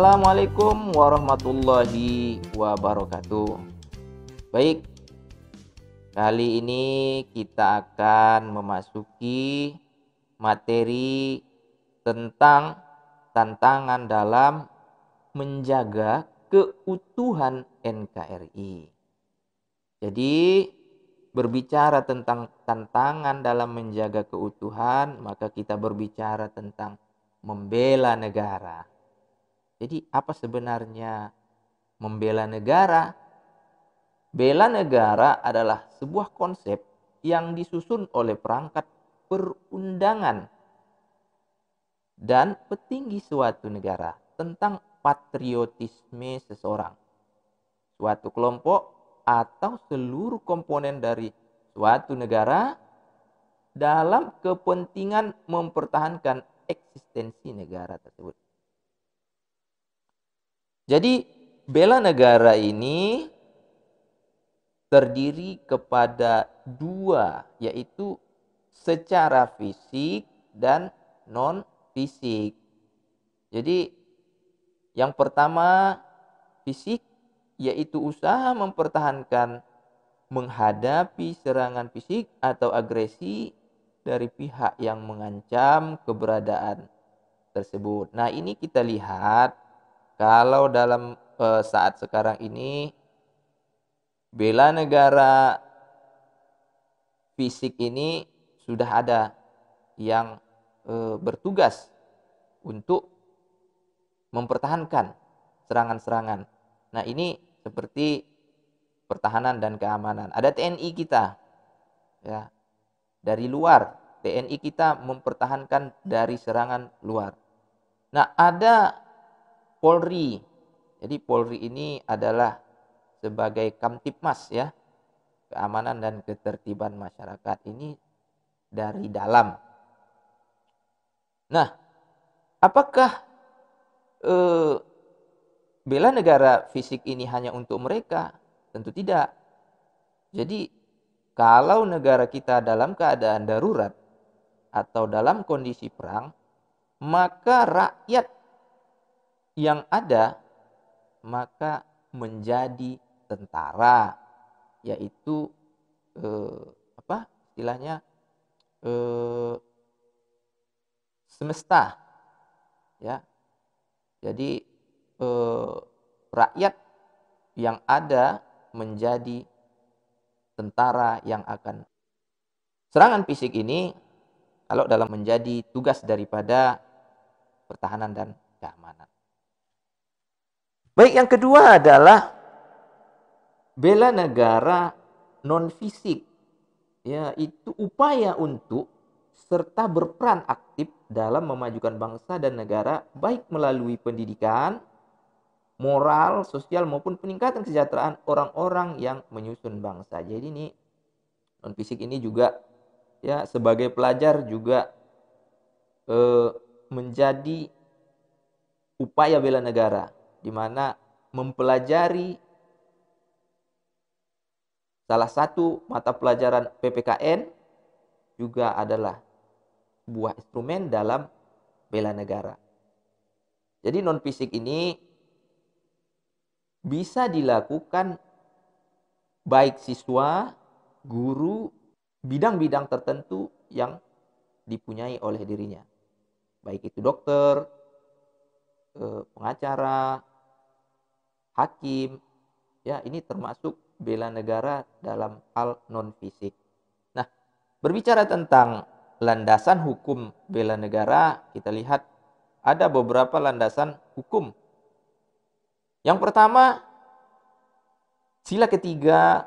Assalamualaikum warahmatullahi wabarakatuh. Baik, kali ini kita akan memasuki materi tentang tantangan dalam menjaga keutuhan NKRI. Jadi, berbicara tentang tantangan dalam menjaga keutuhan, maka kita berbicara tentang membela negara jadi apa sebenarnya membela negara? Bela negara adalah sebuah konsep yang disusun oleh perangkat perundangan dan petinggi suatu negara tentang patriotisme seseorang, suatu kelompok atau seluruh komponen dari suatu negara dalam kepentingan mempertahankan eksistensi negara tersebut. Jadi bela negara ini terdiri kepada dua, yaitu secara fisik dan non fisik. Jadi yang pertama fisik yaitu usaha mempertahankan menghadapi serangan fisik atau agresi dari pihak yang mengancam keberadaan tersebut. Nah, ini kita lihat kalau dalam uh, saat sekarang ini bela negara fisik ini sudah ada yang uh, bertugas untuk mempertahankan serangan-serangan. Nah, ini seperti pertahanan dan keamanan. Ada TNI kita. Ya. Dari luar, TNI kita mempertahankan dari serangan luar. Nah, ada Polri. Jadi Polri ini adalah sebagai Kamtipmas ya, keamanan dan ketertiban masyarakat ini dari dalam. Nah, apakah eh, bela negara fisik ini hanya untuk mereka? Tentu tidak. Jadi kalau negara kita dalam keadaan darurat atau dalam kondisi perang, maka rakyat yang ada maka menjadi tentara yaitu eh, apa istilahnya eh, semesta ya jadi eh, rakyat yang ada menjadi tentara yang akan serangan fisik ini kalau dalam menjadi tugas daripada pertahanan dan keamanan Baik, yang kedua adalah bela negara non fisik. Ya, itu upaya untuk serta berperan aktif dalam memajukan bangsa dan negara baik melalui pendidikan, moral, sosial maupun peningkatan kesejahteraan orang-orang yang menyusun bangsa. Jadi ini non fisik ini juga ya sebagai pelajar juga eh, menjadi upaya bela negara di mana mempelajari salah satu mata pelajaran PPKN juga adalah sebuah instrumen dalam bela negara. Jadi non fisik ini bisa dilakukan baik siswa, guru, bidang-bidang tertentu yang dipunyai oleh dirinya. Baik itu dokter, eh, pengacara, hakim. Ya, ini termasuk bela negara dalam hal non fisik. Nah, berbicara tentang landasan hukum bela negara, kita lihat ada beberapa landasan hukum. Yang pertama, sila ketiga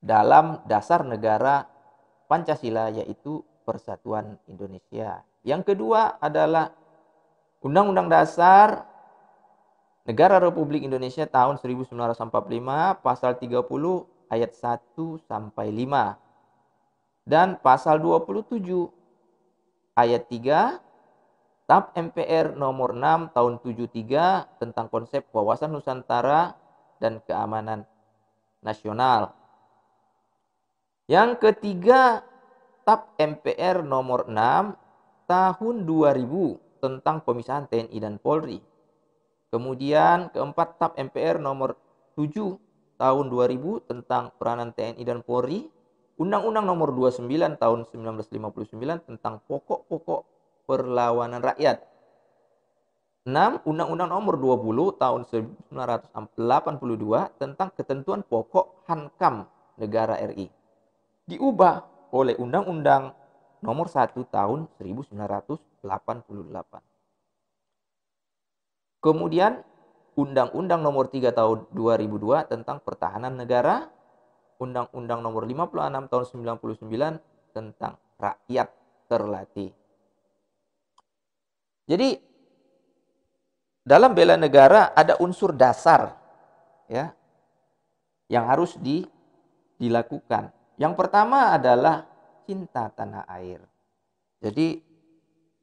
dalam dasar negara Pancasila yaitu Persatuan Indonesia. Yang kedua adalah Undang-Undang Dasar Negara Republik Indonesia tahun 1945 pasal 30 ayat 1 sampai 5 dan pasal 27 ayat 3 TAP MPR nomor 6 tahun 73 tentang konsep wawasan nusantara dan keamanan nasional. Yang ketiga TAP MPR nomor 6 tahun 2000 tentang pemisahan TNI dan Polri Kemudian keempat TAP MPR nomor 7 tahun 2000 tentang peranan TNI dan Polri, Undang-Undang nomor 29 tahun 1959 tentang pokok-pokok perlawanan rakyat. 6. Undang-Undang nomor 20 tahun 1982 tentang ketentuan pokok Hankam negara RI. Diubah oleh Undang-Undang nomor 1 tahun 1988. Kemudian Undang-Undang Nomor 3 Tahun 2002 tentang Pertahanan Negara, Undang-Undang Nomor 56 Tahun 99 tentang rakyat terlatih. Jadi dalam bela negara ada unsur dasar ya yang harus di, dilakukan. Yang pertama adalah cinta tanah air. Jadi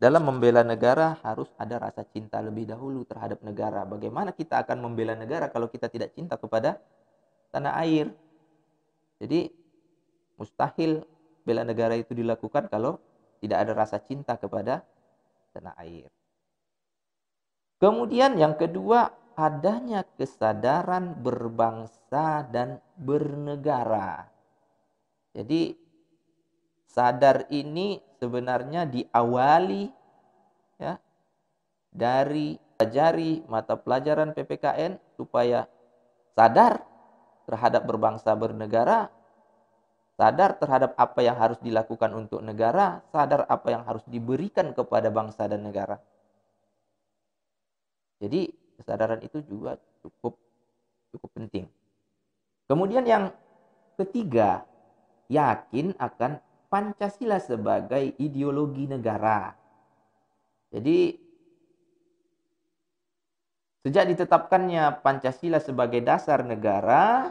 dalam membela negara harus ada rasa cinta lebih dahulu terhadap negara. Bagaimana kita akan membela negara kalau kita tidak cinta kepada tanah air? Jadi mustahil bela negara itu dilakukan kalau tidak ada rasa cinta kepada tanah air. Kemudian yang kedua adanya kesadaran berbangsa dan bernegara. Jadi Sadar ini sebenarnya diawali ya dari pelajari mata pelajaran PPKN supaya sadar terhadap berbangsa bernegara, sadar terhadap apa yang harus dilakukan untuk negara, sadar apa yang harus diberikan kepada bangsa dan negara. Jadi kesadaran itu juga cukup cukup penting. Kemudian yang ketiga, yakin akan Pancasila sebagai ideologi negara. Jadi sejak ditetapkannya Pancasila sebagai dasar negara,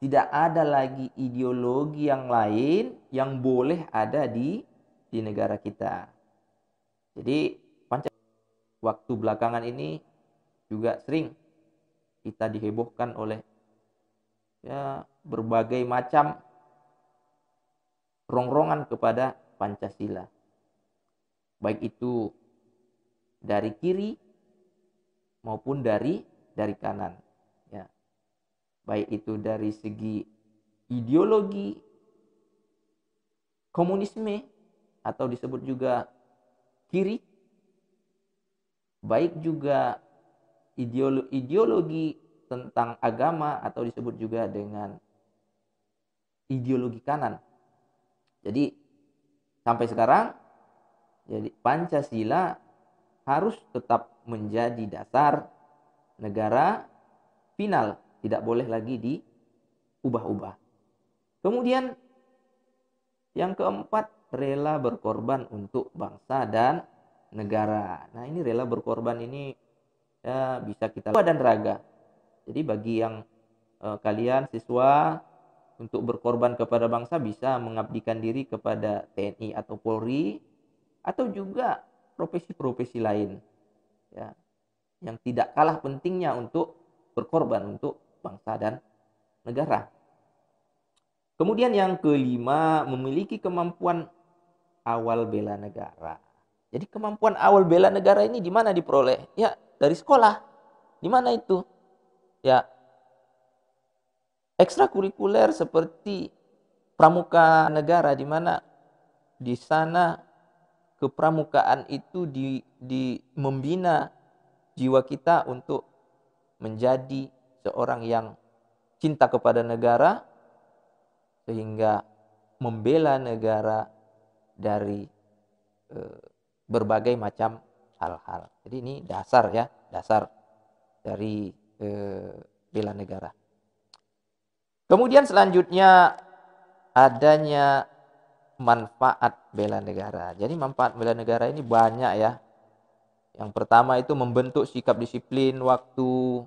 tidak ada lagi ideologi yang lain yang boleh ada di di negara kita. Jadi Pancasila waktu belakangan ini juga sering kita dihebohkan oleh ya berbagai macam rongrongan kepada Pancasila. Baik itu dari kiri maupun dari dari kanan. Ya. Baik itu dari segi ideologi komunisme atau disebut juga kiri baik juga ideologi, ideologi tentang agama atau disebut juga dengan ideologi kanan jadi sampai sekarang jadi Pancasila harus tetap menjadi dasar negara final, tidak boleh lagi diubah-ubah. Kemudian yang keempat, rela berkorban untuk bangsa dan negara. Nah, ini rela berkorban ini ya, bisa kita dan raga. Jadi bagi yang eh, kalian siswa untuk berkorban kepada bangsa bisa mengabdikan diri kepada TNI atau Polri atau juga profesi-profesi lain ya yang tidak kalah pentingnya untuk berkorban untuk bangsa dan negara. Kemudian yang kelima memiliki kemampuan awal bela negara. Jadi kemampuan awal bela negara ini di mana diperoleh? Ya dari sekolah. Di mana itu? Ya ekstrakurikuler seperti pramuka negara di mana di sana kepramukaan itu di, di membina jiwa kita untuk menjadi seorang yang cinta kepada negara sehingga membela negara dari e, berbagai macam hal-hal. Jadi ini dasar ya, dasar dari e, bela negara. Kemudian selanjutnya adanya manfaat bela negara. Jadi manfaat bela negara ini banyak ya. Yang pertama itu membentuk sikap disiplin, waktu,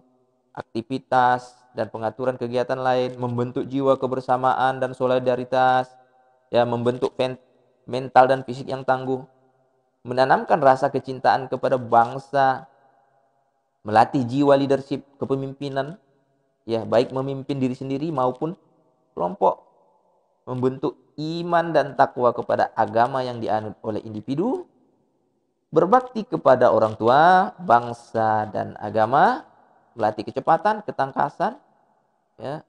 aktivitas, dan pengaturan kegiatan lain, membentuk jiwa kebersamaan dan solidaritas, ya membentuk mental dan fisik yang tangguh, menanamkan rasa kecintaan kepada bangsa, melatih jiwa leadership kepemimpinan, ya baik memimpin diri sendiri maupun kelompok membentuk iman dan takwa kepada agama yang dianut oleh individu berbakti kepada orang tua bangsa dan agama melatih kecepatan ketangkasan ya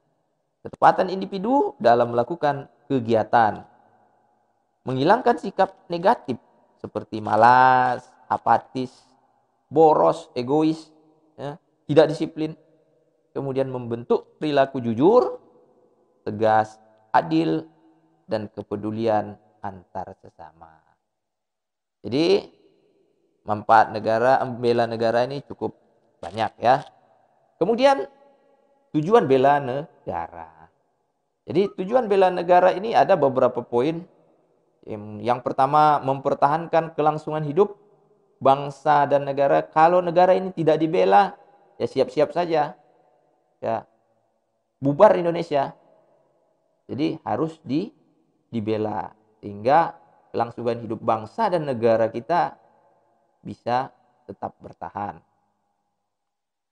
ketepatan individu dalam melakukan kegiatan menghilangkan sikap negatif seperti malas apatis boros egois ya, tidak disiplin kemudian membentuk perilaku jujur, tegas, adil, dan kepedulian antar sesama. Jadi manfaat negara, bela negara ini cukup banyak ya. Kemudian tujuan bela negara. Jadi tujuan bela negara ini ada beberapa poin. Yang pertama mempertahankan kelangsungan hidup bangsa dan negara. Kalau negara ini tidak dibela, ya siap-siap saja ya bubar Indonesia. Jadi harus di dibela sehingga kelangsungan hidup bangsa dan negara kita bisa tetap bertahan.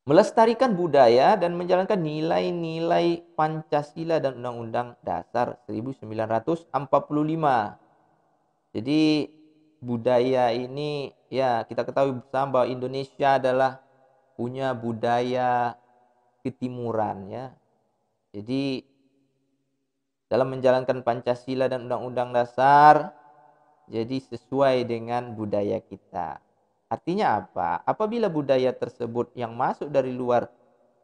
Melestarikan budaya dan menjalankan nilai-nilai Pancasila dan Undang-Undang Dasar 1945. Jadi budaya ini ya kita ketahui bersama bahwa Indonesia adalah punya budaya ketimuran ya. Jadi dalam menjalankan Pancasila dan Undang-Undang Dasar jadi sesuai dengan budaya kita. Artinya apa? Apabila budaya tersebut yang masuk dari luar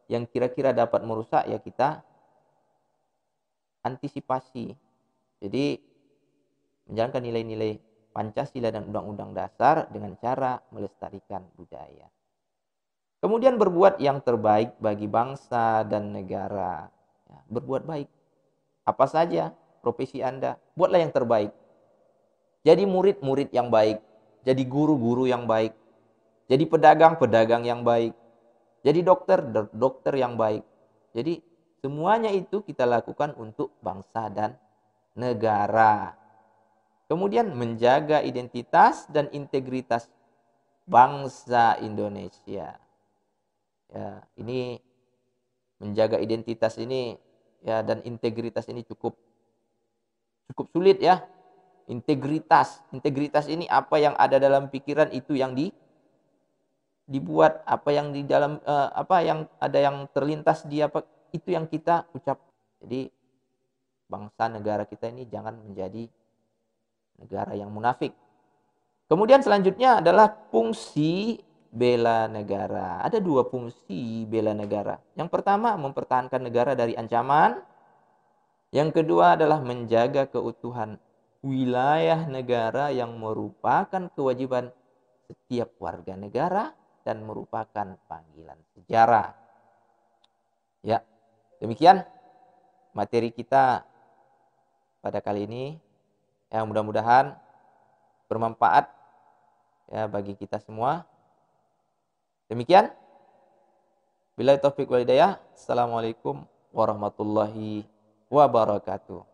yang kira-kira dapat merusak ya kita antisipasi. Jadi menjalankan nilai-nilai Pancasila dan Undang-Undang Dasar dengan cara melestarikan budaya. Kemudian berbuat yang terbaik bagi bangsa dan negara. Ya, berbuat baik. Apa saja profesi Anda, buatlah yang terbaik. Jadi murid-murid yang baik, jadi guru-guru yang baik, jadi pedagang-pedagang yang baik, jadi dokter dokter yang baik. Jadi semuanya itu kita lakukan untuk bangsa dan negara. Kemudian menjaga identitas dan integritas bangsa Indonesia ya ini menjaga identitas ini ya dan integritas ini cukup cukup sulit ya integritas integritas ini apa yang ada dalam pikiran itu yang di dibuat apa yang di dalam uh, apa yang ada yang terlintas di apa itu yang kita ucap jadi bangsa negara kita ini jangan menjadi negara yang munafik kemudian selanjutnya adalah fungsi bela negara. Ada dua fungsi bela negara. Yang pertama mempertahankan negara dari ancaman. Yang kedua adalah menjaga keutuhan wilayah negara yang merupakan kewajiban setiap warga negara dan merupakan panggilan sejarah. Ya, demikian materi kita pada kali ini. Yang mudah-mudahan bermanfaat ya bagi kita semua Demikian. Bila taufik hidayah. Assalamualaikum warahmatullahi wabarakatuh.